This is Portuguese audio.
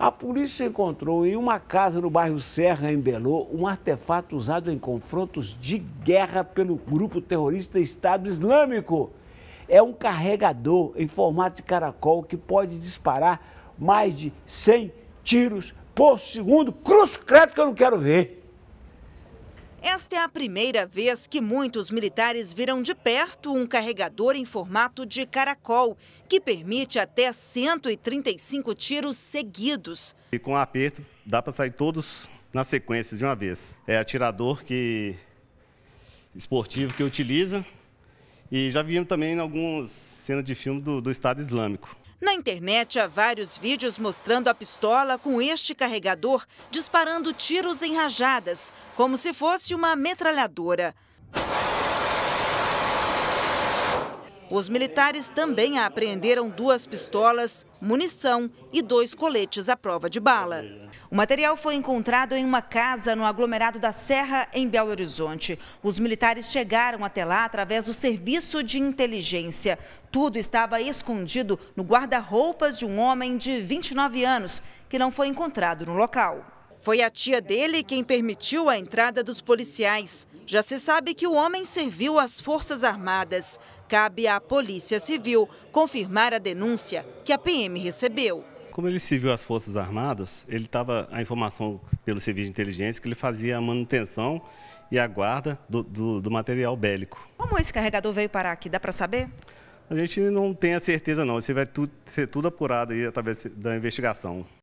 A polícia encontrou em uma casa no bairro Serra, em Belô, um artefato usado em confrontos de guerra pelo grupo terrorista Estado Islâmico. É um carregador em formato de caracol que pode disparar mais de 100 tiros por segundo. Cruz credo que eu não quero ver! Esta é a primeira vez que muitos militares viram de perto um carregador em formato de caracol, que permite até 135 tiros seguidos. E com aperto, dá para sair todos na sequência de uma vez. É atirador que esportivo que utiliza e já vimos também em algumas cenas de filme do, do Estado Islâmico. Na internet há vários vídeos mostrando a pistola com este carregador disparando tiros em rajadas, como se fosse uma metralhadora. Os militares também apreenderam duas pistolas, munição e dois coletes à prova de bala. O material foi encontrado em uma casa no aglomerado da Serra, em Belo Horizonte. Os militares chegaram até lá através do serviço de inteligência. Tudo estava escondido no guarda-roupas de um homem de 29 anos, que não foi encontrado no local. Foi a tia dele quem permitiu a entrada dos policiais. Já se sabe que o homem serviu às Forças Armadas. Cabe à Polícia Civil confirmar a denúncia que a PM recebeu. Como ele serviu às Forças Armadas, ele estava a informação pelo serviço de inteligência que ele fazia a manutenção e a guarda do, do, do material bélico. Como esse carregador veio parar aqui? Dá para saber? A gente não tem a certeza não. Isso vai ser tudo apurado aí através da investigação.